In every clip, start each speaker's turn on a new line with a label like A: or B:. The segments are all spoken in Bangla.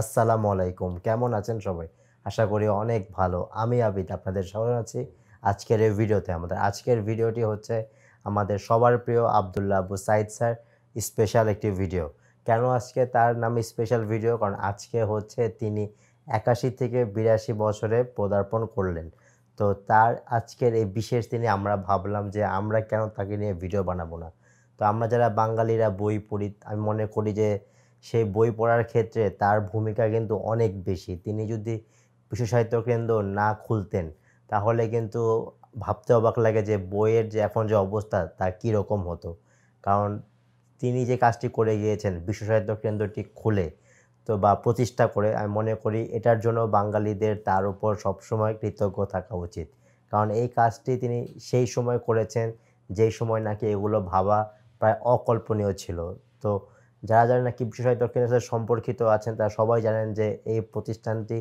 A: আসসালামু আলাইকুম কেমন আছেন সবাই আশা করি অনেক ভালো আমি আবিদ আপনাদের সবাই আছি আজকের এই ভিডিওতে আমাদের আজকের ভিডিওটি হচ্ছে আমাদের সবার প্রিয় আবদুল্লা আবু সাইদ স্যার স্পেশাল একটি ভিডিও কেন আজকে তার নামে স্পেশাল ভিডিও কারণ আজকে হচ্ছে তিনি একাশি থেকে বিরাশি বছরে পদার্পণ করলেন তো তার আজকের এই বিশেষ দিনে আমরা ভাবলাম যে আমরা কেন তাকে নিয়ে ভিডিও বানাবো না তো আমরা যারা বাঙালিরা বই পড়ি আমি মনে করি যে সেই বই পড়ার ক্ষেত্রে তার ভূমিকা কিন্তু অনেক বেশি তিনি যদি বিশ্ব সাহিত্য কেন্দ্র না খুলতেন তাহলে কিন্তু ভাবতে অবাক লাগে যে বইয়ের যে এখন যে অবস্থা তা কীরকম হতো কারণ তিনি যে কাজটি করে গিয়েছেন বিশ্ব সাহিত্য কেন্দ্রটি খুলে তো বা প্রতিষ্ঠা করে আমি মনে করি এটার জন্য বাঙালিদের তার উপর সবসময় কৃতজ্ঞ থাকা উচিত কারণ এই কাজটি তিনি সেই সময় করেছেন যেই সময় নাকি এগুলো ভাবা প্রায় অকল্পনীয় ছিল তো যারা জানেন নাকি বিশ্বসাহিত্য দক্ষিণের সাথে সম্পর্কিত আছেন তারা সবাই জানেন যে এই প্রতিষ্ঠানটি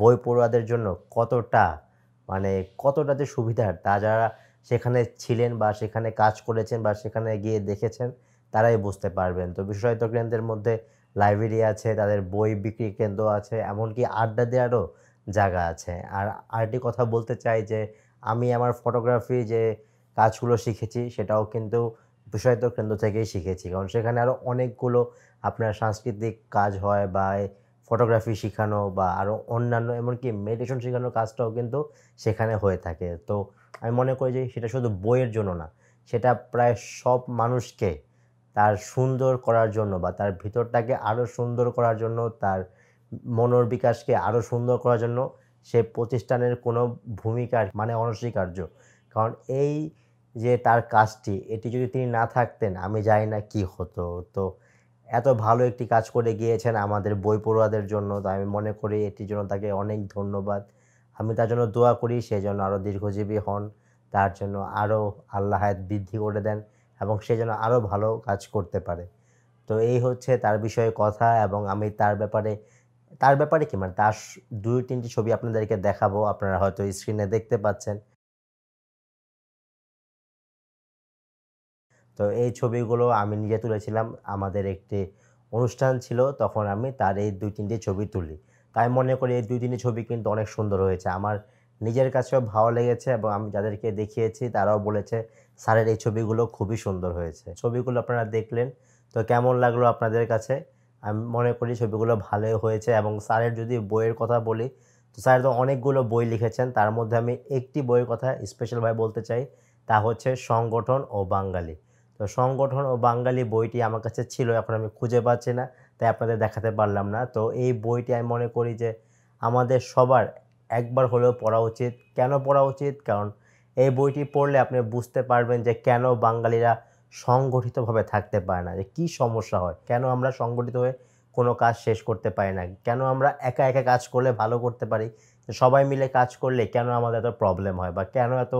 A: বই পড়ুয়াদের জন্য কতটা মানে কতটা যে সুবিধার তা যারা সেখানে ছিলেন বা সেখানে কাজ করেছেন বা সেখানে গিয়ে দেখেছেন তারাই বুঝতে পারবেন তো বিশেষায়িত কেন্দ্রের মধ্যে লাইব্রেরি আছে তাদের বই বিক্রি কেন্দ্র আছে এমনকি আড্ডা দেওয়ারও জায়গা আছে আর আরেকটি কথা বলতে চাই যে আমি আমার ফটোগ্রাফি যে কাজগুলো শিখেছি সেটাও কিন্তু বিষয়ত কেন্দ্র থেকেই শিখেছি কারণ সেখানে আরও অনেকগুলো আপনার সাংস্কৃতিক কাজ হয় বা ফটোগ্রাফি শেখানো বা আরও অন্যান্য এমনকি মেডিটেশন শেখানোর কাজটাও কিন্তু সেখানে হয়ে থাকে তো আমি মনে করি যে সেটা শুধু বইয়ের জন্য না সেটা প্রায় সব মানুষকে তার সুন্দর করার জন্য বা তার ভিতরটাকে আরও সুন্দর করার জন্য তার মনোর বিকাশকে আরও সুন্দর করার জন্য সে প্রতিষ্ঠানের কোনো ভূমিকার মানে অনস্বীকার্য কারণ এই যে তার কাজটি এটি যদি তিনি না থাকতেন আমি জানি না কি হতো তো এত ভালো একটি কাজ করে গিয়েছেন আমাদের বই পড়ুয়াদের জন্য তো আমি মনে করি এটির জন্য তাকে অনেক ধন্যবাদ আমি তার জন্য দোয়া করি সে যেন আরও দীর্ঘজীবী হন তার জন্য আরও আল্লাহ বৃদ্ধি করে দেন এবং সে যেন আরও ভালো কাজ করতে পারে তো এই হচ্ছে তার বিষয়ে কথা এবং আমি তার ব্যাপারে তার ব্যাপারে কি মানে তার দুই তিনটি ছবি আপনাদেরকে দেখাবো আপনারা হয়তো স্ক্রিনে দেখতে পাচ্ছেন তো এই ছবিগুলো আমি নিজে তুলেছিলাম আমাদের একটি অনুষ্ঠান ছিল তখন আমি তার এই দুই তিনটে ছবি তুলি তাই মনে করি এই দুই তিনটে ছবি কিন্তু অনেক সুন্দর হয়েছে আমার নিজের কাছেও ভালো লেগেছে এবং আমি যাদেরকে দেখিয়েছি তারাও বলেছে স্যারের এই ছবিগুলো খুবই সুন্দর হয়েছে ছবিগুলো আপনারা দেখলেন তো কেমন লাগলো আপনাদের কাছে আমি মনে করি ছবিগুলো ভালো হয়েছে এবং স্যারের যদি বইয়ের কথা বলি তো স্যার তো অনেকগুলো বই লিখেছেন তার মধ্যে আমি একটি বইয়ের কথা স্পেশালভাবে বলতে চাই তা হচ্ছে সংগঠন ও বাঙালি তো সংগঠন ও বাঙালি বইটি আমার কাছে ছিল এখন আমি খুঁজে পাচ্ছি না তাই আপনাদের দেখাতে পারলাম না তো এই বইটি আমি মনে করি যে আমাদের সবার একবার হলেও পড়া উচিত কেন পড়া উচিত কারণ এই বইটি পড়লে আপনি বুঝতে পারবেন যে কেন বাঙালিরা সংগঠিতভাবে থাকতে পারে না যে কী সমস্যা হয় কেন আমরা সংগঠিত হয়ে কোনো কাজ শেষ করতে পারি না কেন আমরা একা একা কাজ করলে ভালো করতে পারি সবাই মিলে কাজ করলে কেন আমাদের এত প্রবলেম হয় বা কেন এত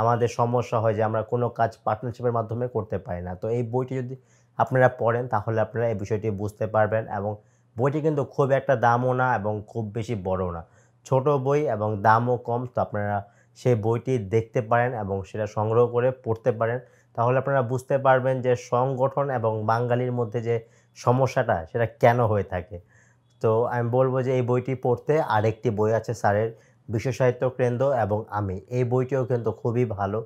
A: আমাদের সমস্যা হয় যে আমরা কোনো কাজ পার্টনারশিপের মাধ্যমে করতে পারি না তো এই বইটি যদি আপনারা পড়েন তাহলে আপনারা এই বিষয়টি বুঝতে পারবেন এবং বইটি কিন্তু খুব একটা দামও না এবং খুব বেশি বড় না ছোট বই এবং দামও কম তো আপনারা সেই বইটি দেখতে পারেন এবং সেটা সংগ্রহ করে পড়তে পারেন তাহলে আপনারা বুঝতে পারবেন যে সংগঠন এবং বাঙালির মধ্যে যে সমস্যাটা সেটা কেন হয়ে থাকে তো আমি বলবো যে এই বইটি পড়তে আরেকটি বই আছে স্যারের বিশ্ব সাহিত্য কেন্দ্র এবং আমি এই বইটিও কিন্তু খুবই ভালো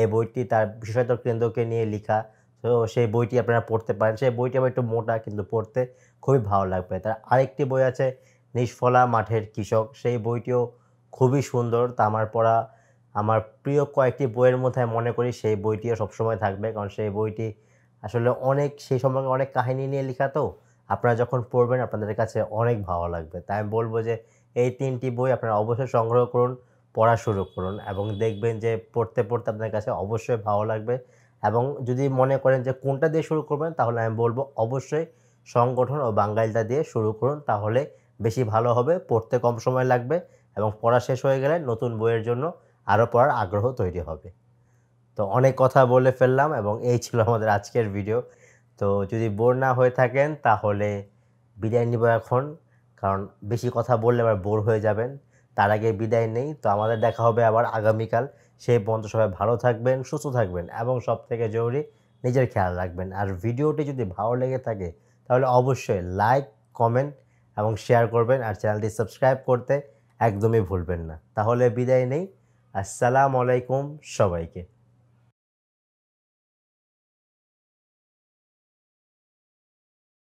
A: এই বইটি তার বিশ্ব সাহিত্য কেন্দ্রকে নিয়ে লেখা তো সেই বইটি আপনারা পড়তে পারেন সেই বইটি আবার একটু মোটা কিন্তু পড়তে খুবই ভালো লাগবে তার আরেকটি বই আছে নিষ্ফলা মাঠের কৃষক সেই বইটিও খুবই সুন্দর তা আমার পড়া আমার প্রিয় কয়েকটি বইয়ের মধ্যে মনে করি সেই বইটিও সবসময় থাকবে কারণ সেই বইটি আসলে অনেক সেই সম্পর্কে অনেক কাহিনী নিয়ে লেখা তো আপনারা যখন পড়বেন আপনাদের কাছে অনেক ভালো লাগবে তাই আমি বলবো যে এই তিনটি বই আপনারা অবশ্যই সংগ্রহ করুন পড়া শুরু করুন এবং দেখবেন যে পড়তে পড়তে আপনার কাছে অবশ্যই ভালো লাগবে এবং যদি মনে করেন যে কোনটা দিয়ে শুরু করবেন তাহলে আমি বলবো অবশ্যই সংগঠন ও বাঙ্গালিটা দিয়ে শুরু করুন তাহলে বেশি ভালো হবে পড়তে কম সময় লাগবে এবং পড়া শেষ হয়ে গেলে নতুন বইয়ের জন্য আরও পড়ার আগ্রহ তৈরি হবে তো অনেক কথা বলে ফেললাম এবং এই ছিল আমাদের আজকের ভিডিও তো যদি বোর না হয়ে থাকেন তাহলে বিরিয়ানি নিব এখন কারণ বেশি কথা বললে আবার বোর হয়ে যাবেন তার আগে বিদায় নেই তো আমাদের দেখা হবে আবার আগামীকাল সেই পর্যন্ত সবাই ভালো থাকবেন সুস্থ থাকবেন এবং সব থেকে জরুরি নিজের খেয়াল রাখবেন আর ভিডিওটি যদি ভালো লেগে থাকে তাহলে অবশ্যই লাইক কমেন্ট এবং শেয়ার করবেন আর চ্যানেলটি সাবস্ক্রাইব করতে একদমই ভুলবেন না তাহলে বিদায় নেই আসসালামু আলাইকুম সবাইকে